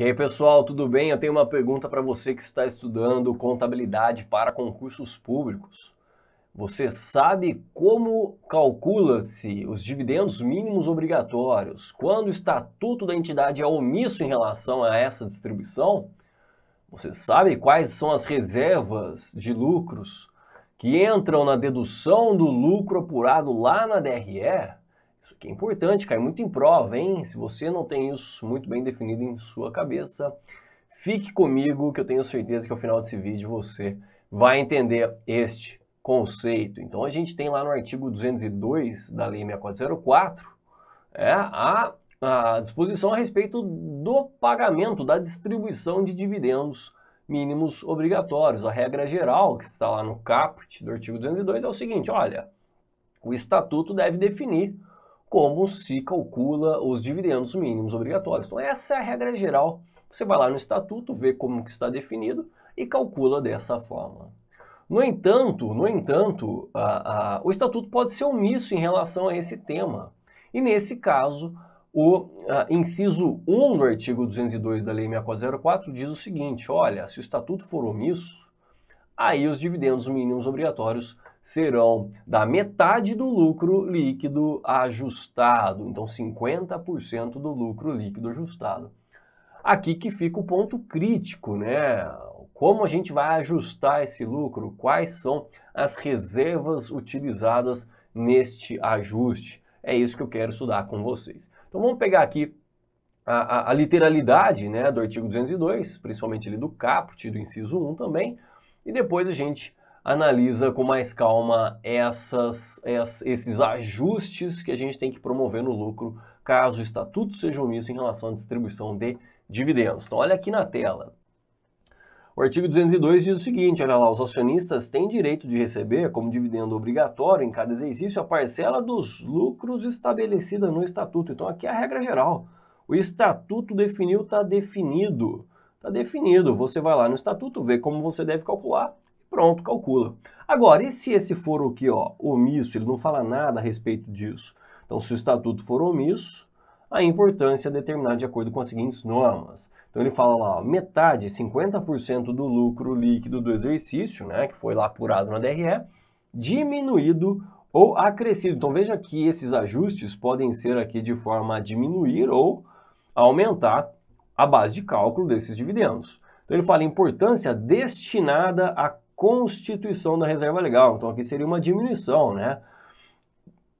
E aí, pessoal, tudo bem? Eu tenho uma pergunta para você que está estudando contabilidade para concursos públicos. Você sabe como calcula-se os dividendos mínimos obrigatórios? Quando o estatuto da entidade é omisso em relação a essa distribuição? Você sabe quais são as reservas de lucros que entram na dedução do lucro apurado lá na DRE? que é importante, cai muito em prova, hein? Se você não tem isso muito bem definido em sua cabeça, fique comigo que eu tenho certeza que ao final desse vídeo você vai entender este conceito. Então a gente tem lá no artigo 202 da Lei 6404 é, a, a disposição a respeito do pagamento, da distribuição de dividendos mínimos obrigatórios. A regra geral que está lá no caput do artigo 202 é o seguinte, olha, o estatuto deve definir como se calcula os dividendos mínimos obrigatórios. Então essa é a regra geral. Você vai lá no estatuto, vê como que está definido e calcula dessa forma. No entanto, no entanto, a, a, o estatuto pode ser omisso em relação a esse tema. E nesse caso, o a, inciso 1 do artigo 202 da Lei 6404 diz o seguinte: olha, se o estatuto for omisso, aí os dividendos mínimos obrigatórios serão da metade do lucro líquido ajustado, então 50% do lucro líquido ajustado. Aqui que fica o ponto crítico, né? Como a gente vai ajustar esse lucro? Quais são as reservas utilizadas neste ajuste? É isso que eu quero estudar com vocês. Então vamos pegar aqui a, a, a literalidade né, do artigo 202, principalmente ali do caput, do inciso 1 também, e depois a gente analisa com mais calma essas, esses ajustes que a gente tem que promover no lucro caso o estatuto seja omisso em relação à distribuição de dividendos. Então, olha aqui na tela. O artigo 202 diz o seguinte, olha lá, os acionistas têm direito de receber como dividendo obrigatório em cada exercício a parcela dos lucros estabelecida no estatuto. Então aqui é a regra geral. O estatuto definiu, está definido. Está definido. Você vai lá no estatuto, vê como você deve calcular Pronto, calcula. Agora, e se esse for o que, ó, omisso, ele não fala nada a respeito disso? Então, se o estatuto for omisso, a importância é determinada de acordo com as seguintes normas. Então ele fala lá, metade, 50% do lucro líquido do exercício, né, que foi lá apurado na DRE, diminuído ou acrescido. Então veja que esses ajustes podem ser aqui de forma a diminuir ou aumentar a base de cálculo desses dividendos. Então ele fala importância destinada a constituição da reserva legal. Então aqui seria uma diminuição, né?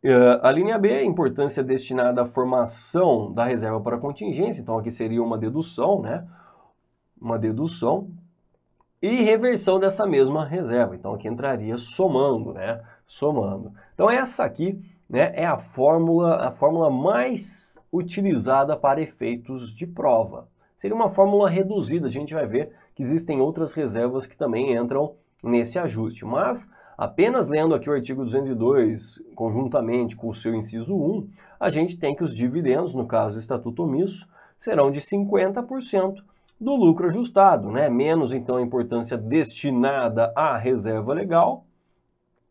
Uh, a linha B, importância destinada à formação da reserva para contingência, então aqui seria uma dedução, né? Uma dedução. E reversão dessa mesma reserva, então aqui entraria somando, né? Somando. Então essa aqui né, é a fórmula, a fórmula mais utilizada para efeitos de prova. Seria uma fórmula reduzida, a gente vai ver que existem outras reservas que também entram nesse ajuste. Mas, apenas lendo aqui o artigo 202, conjuntamente com o seu inciso 1, a gente tem que os dividendos, no caso do estatuto omisso, serão de 50% do lucro ajustado, né? menos então a importância destinada à reserva legal,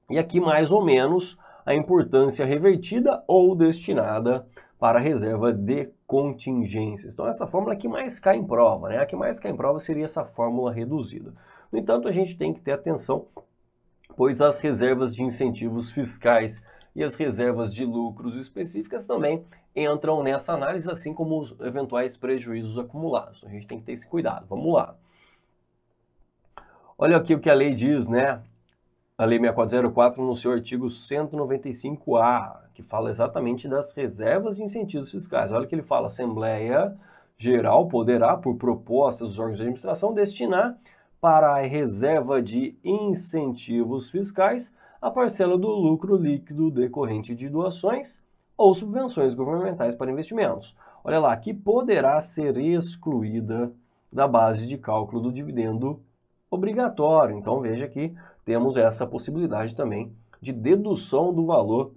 e aqui mais ou menos a importância revertida ou destinada para a reserva de contingências. Então essa fórmula é que mais cai em prova, né? a que mais cai em prova seria essa fórmula reduzida. No entanto, a gente tem que ter atenção, pois as reservas de incentivos fiscais e as reservas de lucros específicas também entram nessa análise, assim como os eventuais prejuízos acumulados. A gente tem que ter esse cuidado. Vamos lá. Olha aqui o que a lei diz, né? A Lei 6404, no seu artigo 195A, que fala exatamente das reservas de incentivos fiscais. Olha que ele fala: Assembleia Geral poderá, por proposta dos órgãos de administração, destinar para a reserva de incentivos fiscais a parcela do lucro líquido decorrente de doações ou subvenções governamentais para investimentos. Olha lá, que poderá ser excluída da base de cálculo do dividendo obrigatório. Então veja que temos essa possibilidade também de dedução do valor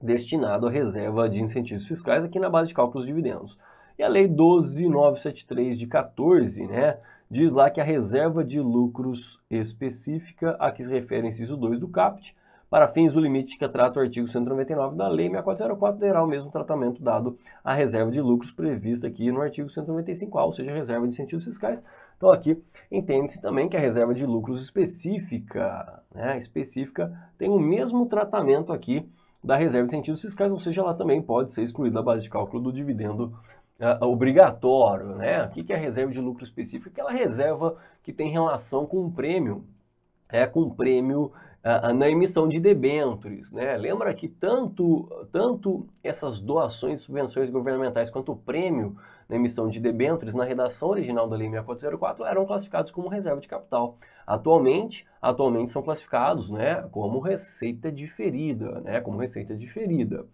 destinado à reserva de incentivos fiscais aqui na base de cálculo dos dividendos. E a Lei 12.973 de 14, né, diz lá que a reserva de lucros específica, a que se refere inciso 2 do CAPT, para fins do limite que trata o artigo 199 da Lei 6404 terá o mesmo tratamento dado à reserva de lucros prevista aqui no artigo 195A, ou seja, a reserva de incentivos fiscais. Então aqui entende-se também que a reserva de lucros específica, né, específica tem o mesmo tratamento aqui da reserva de incentivos fiscais, ou seja, ela também pode ser excluída da base de cálculo do dividendo uh, obrigatório, né? O que é a reserva de lucro específico? Aquela reserva que tem relação com o prêmio, é, com o prêmio uh, na emissão de debêntures, né? Lembra que tanto, tanto essas doações e subvenções governamentais quanto o prêmio na emissão de debêntures na redação original da Lei 6404 eram classificados como reserva de capital. Atualmente, atualmente são classificados, né, como receita diferida, né, como receita diferida.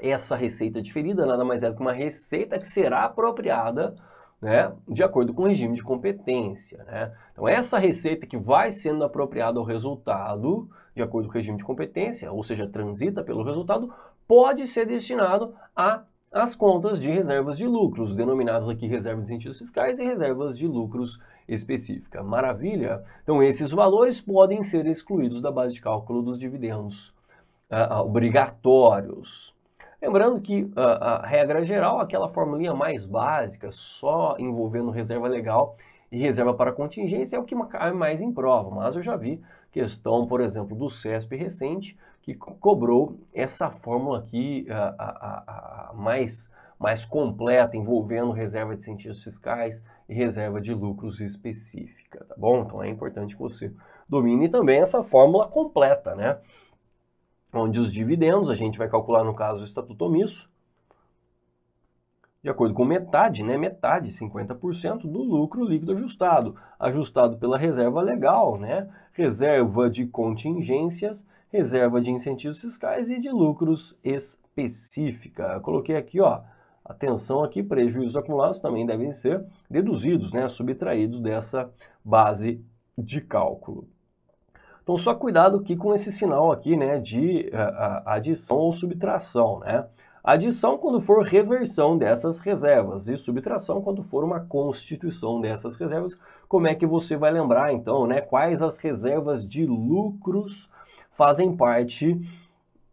Essa receita diferida nada mais é do que uma receita que será apropriada né, de acordo com o regime de competência. Né? Então, essa receita que vai sendo apropriada ao resultado, de acordo com o regime de competência, ou seja, transita pelo resultado, pode ser destinado a as contas de reservas de lucros, denominadas aqui reservas de sentidos fiscais e reservas de lucros específica. Maravilha? Então, esses valores podem ser excluídos da base de cálculo dos dividendos ah, ah obrigatórios. Lembrando que a, ah, a regra geral, aquela formulinha mais básica, só envolvendo reserva legal e reserva para contingência, é o que cai mais em prova. Mas eu já vi questão, por exemplo, do CESP recente, que cobrou essa fórmula aqui a, a, mais, mais completa, envolvendo reserva de incentivos fiscais e reserva de lucros específica, tá bom? Então é importante que você domine também essa fórmula completa, né? onde os dividendos, a gente vai calcular no caso o estatuto omisso, de acordo com metade, né, metade, 50% do lucro líquido ajustado, ajustado pela reserva legal, né, reserva de contingências, reserva de incentivos fiscais e de lucros específica. Eu coloquei aqui, ó, atenção aqui, prejuízos acumulados também devem ser deduzidos, né, subtraídos dessa base de cálculo. Então só cuidado aqui com esse sinal aqui, né, de eh, adição ou subtração, né? Adição quando for reversão dessas reservas e subtração quando for uma constituição dessas reservas. Como é que você vai lembrar então, né, quais as reservas de lucros fazem parte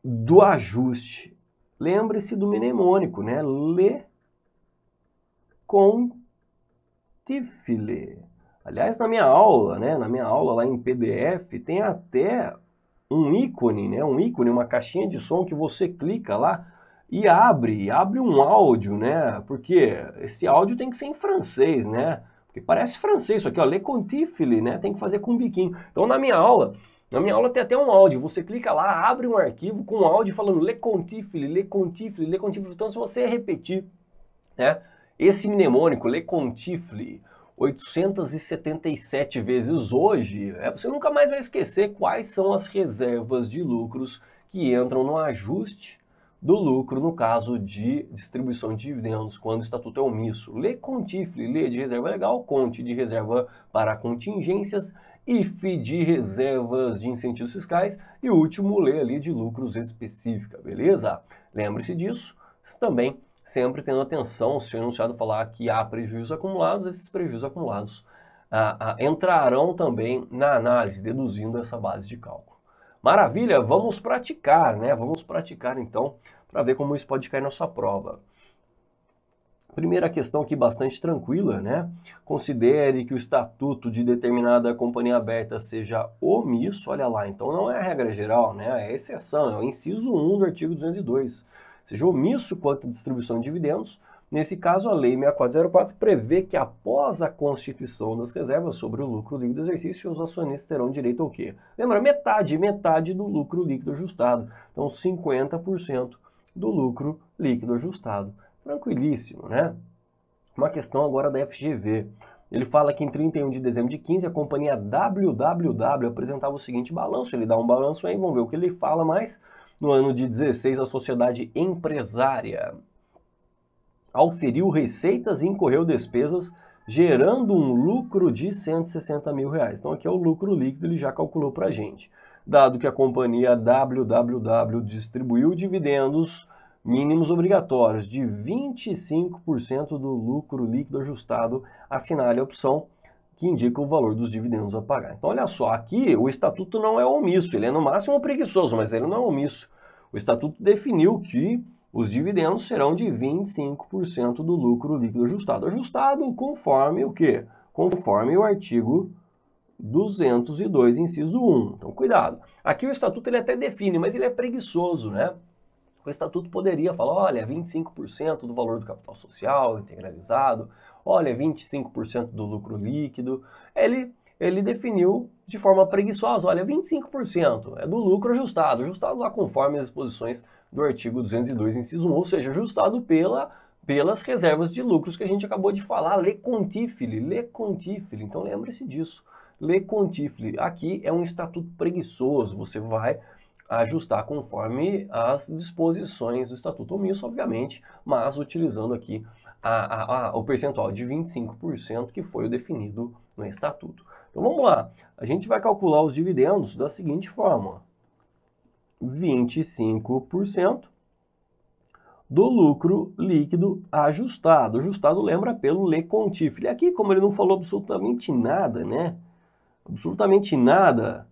do ajuste? Lembre-se do mnemônico, né? Le contifile. Aliás, na minha aula, né, na minha aula lá em PDF, tem até um ícone, né, um ícone, uma caixinha de som que você clica lá e abre, abre um áudio, né? Porque esse áudio tem que ser em francês, né? Porque parece francês isso aqui, ó, le Contifle, né? Tem que fazer com biquinho. Então na minha aula, na minha aula tem até um áudio, você clica lá, abre um arquivo com um áudio falando le Contifle, le Contifle, le Contifle. Então se você repetir, né, esse mnemônico le Contifle, 877 vezes hoje, né? você nunca mais vai esquecer quais são as reservas de lucros que entram no ajuste do lucro no caso de distribuição de dividendos, quando o estatuto é omisso. Lê tifle, lê de reserva legal, conte de reserva para contingências, IF de reservas de incentivos fiscais e o último lê ali de lucros específica, beleza? Lembre-se disso também sempre tendo atenção, se o enunciado falar que há prejuízos acumulados, esses prejuízos acumulados ah, ah, entrarão também na análise, deduzindo essa base de cálculo. Maravilha, vamos praticar, né? Vamos praticar então para ver como isso pode cair na sua prova. Primeira questão aqui bastante tranquila, né? Considere que o estatuto de determinada companhia aberta seja omisso, olha lá, então não é a regra geral, né? É a exceção, é o inciso 1 do artigo 202 seja omisso quanto à distribuição de dividendos, Nesse caso, a Lei 6404 prevê que após a constituição das reservas sobre o lucro líquido do exercício, os acionistas terão direito ao quê? Lembra, metade, metade do lucro líquido ajustado. Então, 50% do lucro líquido ajustado. Tranquilíssimo, né? Uma questão agora da FGV. Ele fala que em 31 de dezembro de 15, a companhia WWW apresentava o seguinte balanço. Ele dá um balanço aí, vamos ver o que ele fala, mais no ano de 16 a sociedade empresária. Auferiu receitas e incorreu despesas, gerando um lucro de 160 mil reais. Então aqui é o lucro líquido, ele já calculou para a gente. Dado que a companhia WWW distribuiu dividendos mínimos obrigatórios de 25% do lucro líquido ajustado, assinale a opção que indica o valor dos dividendos a pagar. Então, olha só, aqui o estatuto não é omisso, ele é no máximo preguiçoso, mas ele não é omisso. O estatuto definiu que os dividendos serão de 25% do lucro líquido ajustado, ajustado conforme o quê? Conforme o artigo 202, inciso 1. Então, cuidado. Aqui o estatuto ele até define, mas ele é preguiçoso, né? O estatuto poderia falar, olha, 25% do valor do capital social integralizado, olha, 25% do lucro líquido. Ele, ele definiu de forma preguiçosa, olha, 25% é do lucro ajustado, ajustado lá conforme as disposições do artigo 202, inciso 1, ou seja, ajustado pela pelas reservas de lucros que a gente acabou de falar, le contifile, le contifile. Então lembre-se disso. Le contifile, aqui é um estatuto preguiçoso, você vai ajustar conforme as disposições do estatuto omisso, obviamente, mas utilizando aqui a, a, a, o percentual de 25% que foi o definido no estatuto. Então vamos lá, a gente vai calcular os dividendos da seguinte forma: 25% do lucro líquido ajustado. Ajustado lembra pelo Le Contif. E aqui, como ele não falou absolutamente nada, né? Absolutamente nada,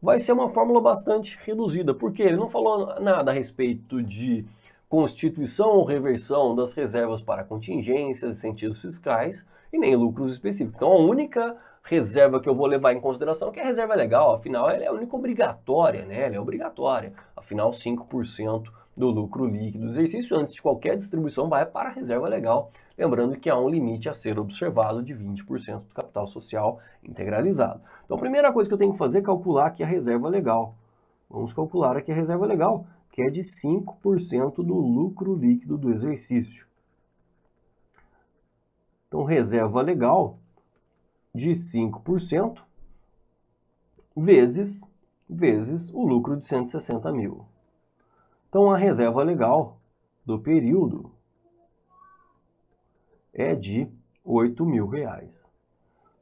vai ser uma fórmula bastante reduzida, porque ele não falou nada a respeito de constituição ou reversão das reservas para contingências, incentivos fiscais e nem lucros específicos. Então, a única reserva que eu vou levar em consideração, é que a reserva é legal, afinal ela é a única obrigatória, né? Ela é obrigatória. Afinal, 5% do lucro líquido do exercício antes de qualquer distribuição vai para a reserva legal. Lembrando que há um limite a ser observado de 20% do capital social integralizado. Então, a primeira coisa que eu tenho que fazer é calcular aqui a reserva legal. Vamos calcular aqui a reserva legal que é de 5% do lucro líquido do exercício. Então, reserva legal de 5% vezes, vezes o lucro de 160 mil. Então, a reserva legal do período é de 8 mil reais.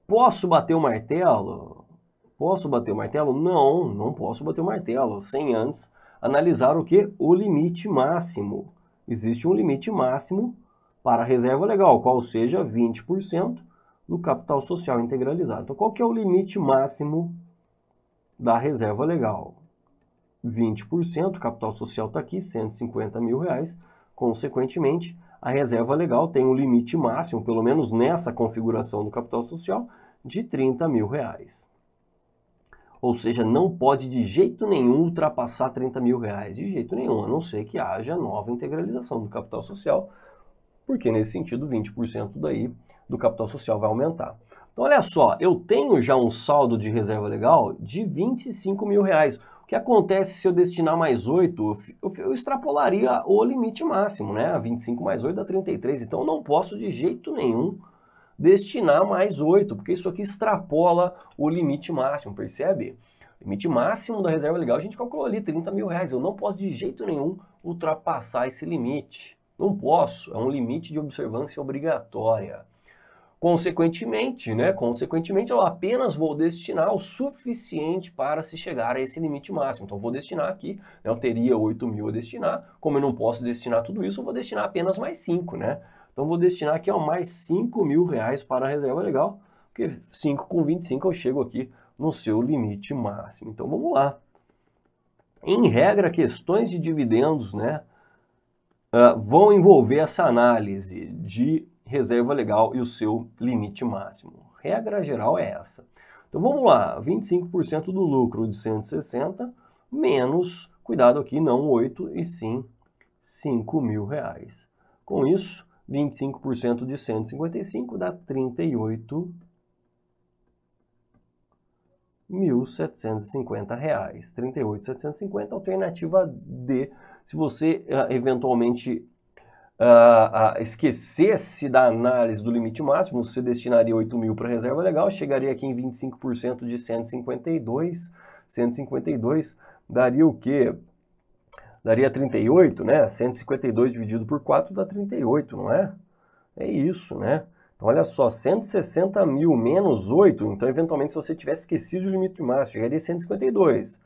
Posso bater o martelo? Posso bater o martelo? Não, não posso bater o martelo, sem antes analisar o que? O limite máximo. Existe um limite máximo para a reserva legal, qual seja 20% do capital social integralizado. Então, qual que é o limite máximo da reserva legal? 20%, o capital social está aqui, 150 mil reais. Consequentemente, a reserva legal tem um limite máximo, pelo menos nessa configuração do capital social, de 30 mil reais ou seja, não pode de jeito nenhum ultrapassar 30 mil reais, de jeito nenhum, a não ser que haja nova integralização do capital social, porque nesse sentido 20% daí do capital social vai aumentar. Então olha só, eu tenho já um saldo de reserva legal de 25 mil reais. O que acontece se eu destinar mais 8? Eu, eu extrapolaria o limite máximo, né? 25 mais 8 dá 33. Então eu não posso de jeito nenhum destinar mais 8, porque isso aqui extrapola o limite máximo, percebe? O limite máximo da reserva legal a gente calculou ali, 30 mil reais. Eu não posso de jeito nenhum ultrapassar esse limite. Não posso, é um limite de observância obrigatória. Consequentemente, né? Consequentemente, eu apenas vou destinar o suficiente para se chegar a esse limite máximo. Então, vou destinar aqui, né? eu teria 8 mil a destinar. Como eu não posso destinar tudo isso, eu vou destinar apenas mais 5, né? Então vou destinar aqui ó, mais 5 mil reais para a reserva legal, porque 5 com 25 eu chego aqui no seu limite máximo. Então vamos lá. Em regra, questões de dividendos né, uh, vão envolver essa análise de reserva legal e o seu limite máximo. Regra geral é essa. Então vamos lá, 25% do lucro de 160 menos, cuidado aqui, não 8 e sim 5 mil reais. Com isso, 25% de 155 dá 38 1.750 reais, 38.750 alternativa D. Se você uh, eventualmente uh, uh, esquecesse da análise do limite máximo, você destinaria R$ 8.000 para reserva legal, chegaria aqui em 25% de 152, 152 daria o quê? daria 38, né? 152 dividido por 4 dá 38, não é? É isso, né? Então, olha só, 160 mil menos 8, então, eventualmente, se você tivesse esquecido o limite máximo, chegaria a 152,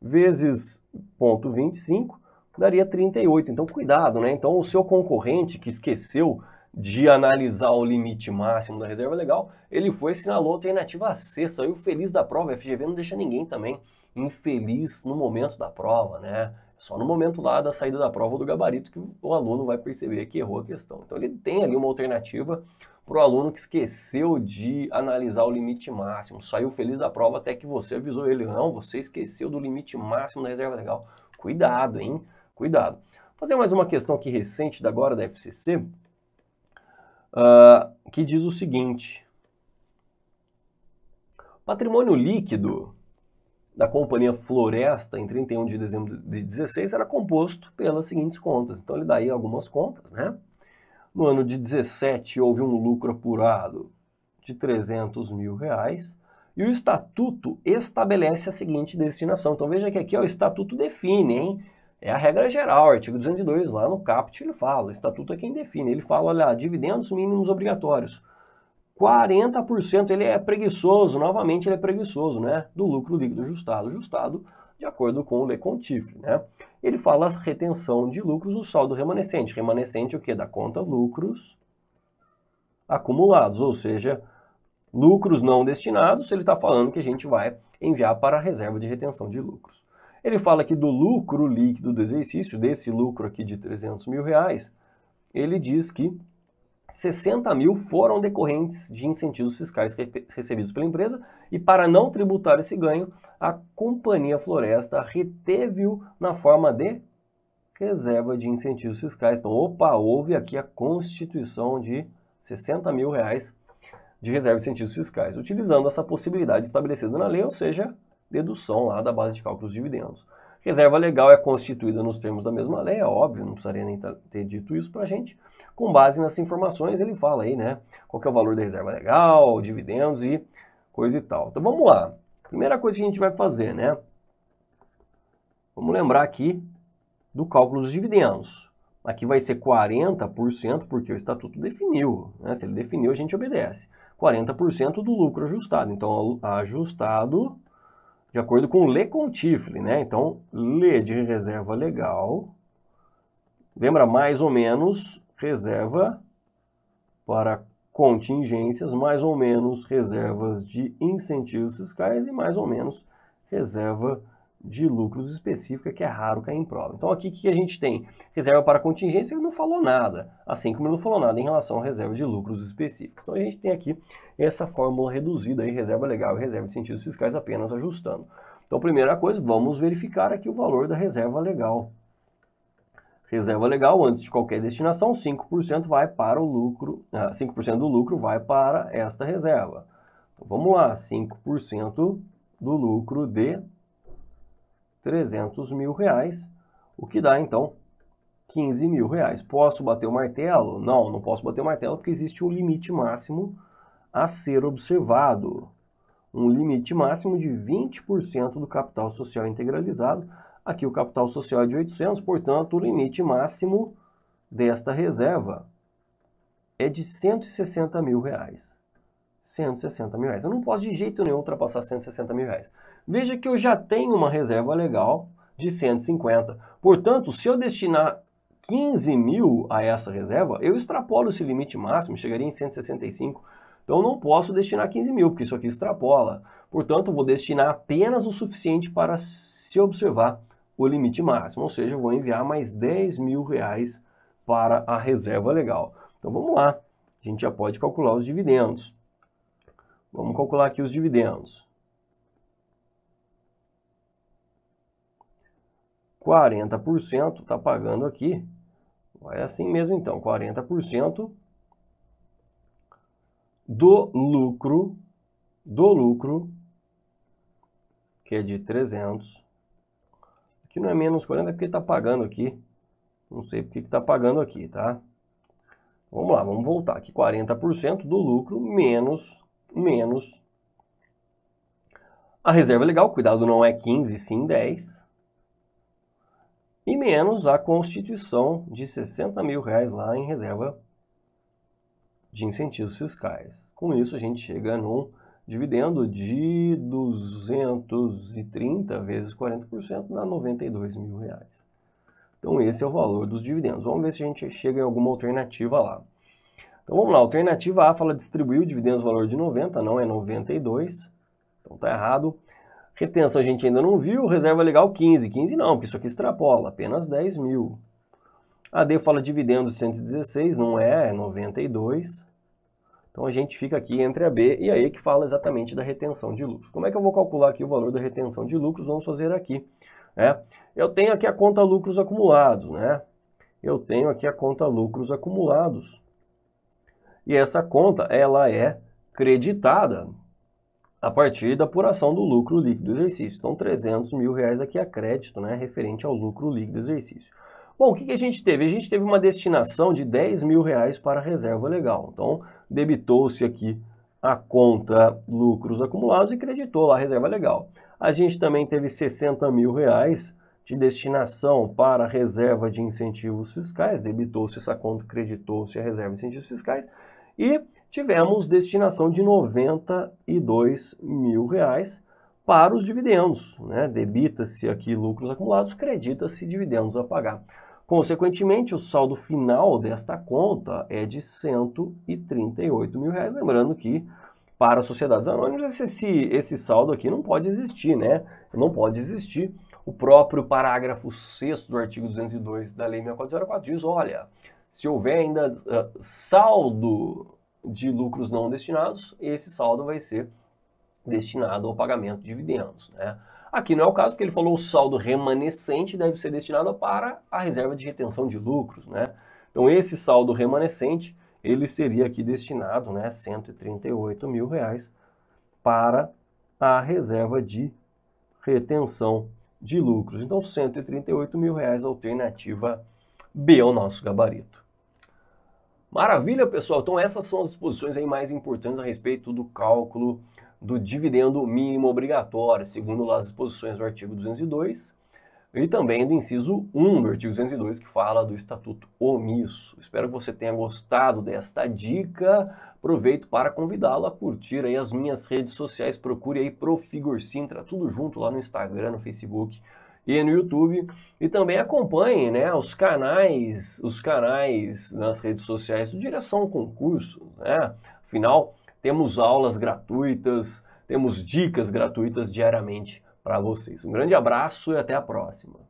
vezes 0,25, daria 38. Então, cuidado, né? Então, o seu concorrente que esqueceu de analisar o limite máximo da reserva legal, ele foi e sinalou a alternativa C, saiu feliz da prova, a FGV não deixa ninguém também infeliz no momento da prova, né? Só no momento lá da saída da prova ou do gabarito que o aluno vai perceber que errou a questão. Então ele tem ali uma alternativa para o aluno que esqueceu de analisar o limite máximo, saiu feliz da prova até que você avisou ele, não, você esqueceu do limite máximo da reserva legal. Cuidado, hein? Cuidado. Vou fazer mais uma questão aqui recente da agora da FCC, uh, ah, que diz o seguinte. Patrimônio líquido da Companhia Floresta em 31 de dezembro de 16 era composto pelas seguintes contas. Então ele dá aí algumas contas, né? No ano de 17 houve um lucro apurado de 300 mil reais e o estatuto estabelece a seguinte destinação. Então veja que aqui ó, o estatuto define, hein? É a regra geral, artigo 202 lá no caput ele fala, o estatuto é quem define. Ele fala, olha, dividendos mínimos obrigatórios 40% ele é preguiçoso, novamente ele é preguiçoso, né? Do lucro líquido ajustado, ajustado de acordo com o Le Contifle, né? Ele fala retenção de lucros, o saldo remanescente. Remanescente o que? Da conta lucros acumulados, ou seja, lucros não destinados, ele está falando que a gente vai enviar para a reserva de retenção de lucros. Ele fala aqui do lucro líquido do exercício, desse lucro aqui de 300 mil reais, ele diz que 60 mil foram decorrentes de incentivos fiscais recebidos pela empresa e para não tributar esse ganho, a Companhia Floresta reteve-o na forma de reserva de incentivos fiscais. Então, opa, houve aqui a constituição de 60 mil reais de reserva de incentivos fiscais, utilizando essa possibilidade estabelecida na lei, ou seja, dedução lá da base de cálculo dos dividendos. Reserva legal é constituída nos termos da mesma lei, é óbvio, não precisaria nem ter dito isso para a gente com base nessas informações, ele fala aí, né? Qual é o valor da reserva legal, dividendos e coisa e tal. Então vamos lá. Primeira coisa que a gente vai fazer, né? Vamos lembrar aqui do cálculo dos dividendos. Aqui vai ser 40%, porque o estatuto definiu. Né? Se ele definiu, a gente obedece. 40% do lucro ajustado. Então, ajustado de acordo com o Le Contifle, né? Então, Le de reserva legal. Lembra mais ou menos reserva para contingências, mais ou menos reservas de incentivos fiscais e mais ou menos reserva de lucros específica, que é raro cair em prova. Então aqui o que a gente tem? Reserva para contingência, ele não falou nada, assim como ele não falou nada em relação à reserva de lucros específicos. Então a gente tem aqui essa fórmula reduzida aí, reserva legal e reserva de incentivos fiscais apenas ajustando. Então primeira coisa, vamos verificar aqui o valor da reserva legal reserva legal antes de qualquer destinação, 5% vai para o lucro, 5% ah, do lucro vai para esta reserva. Então, vamos lá, 5% do lucro de 300 mil reais, o que dá então 15 mil reais. Posso bater o martelo? Não, não posso bater o martelo porque existe um limite máximo a ser observado. Um limite máximo de 20% do capital social integralizado Aqui o capital social é de 800, portanto, o limite máximo desta reserva é de 160 mil reais. 160 mil reais. Eu não posso de jeito nenhum ultrapassar 160 mil reais. Veja que eu já tenho uma reserva legal de 150. Portanto, se eu destinar 15 mil a essa reserva, eu extrapolo esse limite máximo, chegaria em 165. Então, não posso destinar 15 mil, porque isso aqui extrapola. Portanto, vou destinar apenas o suficiente para se observar o limite máximo, ou seja, eu vou enviar mais 10 mil reais para a reserva legal. Então vamos lá, a gente já pode calcular os dividendos. Vamos calcular aqui os dividendos. 40% está pagando aqui, é assim mesmo então, 40% do lucro, do lucro, que é de 300 Aqui não é menos 40 é porque está pagando aqui. Não sei porque está pagando aqui, tá? Vamos lá, vamos voltar aqui. 40% do lucro menos, menos. A reserva legal, cuidado, não é 15, sim 10. E menos a constituição de 60 mil reais lá em reserva de incentivos fiscais. Com isso, a gente chega num dividendo de 230 vezes 40% dá 92 mil reais. Então esse é o valor dos dividendos. Vamos ver se a gente chega em alguma alternativa lá. Então vamos lá, alternativa A fala distribuir o dividendos valor de 90, não é 92. Então tá errado. Retenção a gente ainda não viu, reserva legal 15. 15 não, porque isso aqui extrapola, apenas 10 mil. A D fala dividendos 116, não é, é 92. Então a gente fica aqui entre a B e a E que fala exatamente da retenção de lucros. Como é que eu vou calcular aqui o valor da retenção de lucros? Vamos fazer aqui. Né? Eu tenho aqui a conta lucros acumulados, né? Eu tenho aqui a conta lucros acumulados. E essa conta, ela é creditada a partir da apuração do lucro líquido do exercício. Então, 300 mil reais aqui a crédito, né, referente ao lucro líquido do exercício. Bom, o que, que a gente teve? A gente teve uma destinação de 10 mil reais para a reserva legal. Então, debitou-se aqui a conta lucros acumulados e creditou lá a reserva legal. A gente também teve 60 mil reais de destinação para reserva de incentivos fiscais, debitou-se essa conta, creditou-se a reserva de incentivos fiscais, e tivemos destinação de 92 mil reais para os dividendos, né? debita-se aqui lucros acumulados, credita-se dividendos a pagar. Consequentemente, o saldo final desta conta é de 138 mil reais. Lembrando que para sociedades anônimas esse, esse saldo aqui não pode existir, né? Não pode existir. O próprio parágrafo 6 do artigo 202 da Lei 6404 diz, olha, se houver ainda uh, saldo de lucros não destinados, esse saldo vai ser destinado ao pagamento de dividendos, né? Aqui não é o caso, porque ele falou o saldo remanescente deve ser destinado para a reserva de retenção de lucros, né? Então esse saldo remanescente, ele seria aqui destinado, né, 138 mil reais para a reserva de retenção de lucros. Então 138 mil reais alternativa B ao nosso gabarito. Maravilha, pessoal. Então essas são as exposições aí mais importantes a respeito do cálculo do dividendo mínimo obrigatório, segundo lá as disposições do artigo 202 e também do inciso 1 do artigo 202, que fala do estatuto omisso. Espero que você tenha gostado desta dica. Aproveito para convidá-lo a curtir aí as minhas redes sociais. Procure aí Profigor Sintra, tudo junto lá no Instagram, no Facebook e no YouTube. E também acompanhe né, os canais, os canais nas redes sociais do Direção Concurso. Né? Afinal, temos aulas gratuitas, temos dicas gratuitas diariamente para vocês. Um grande abraço e até a próxima.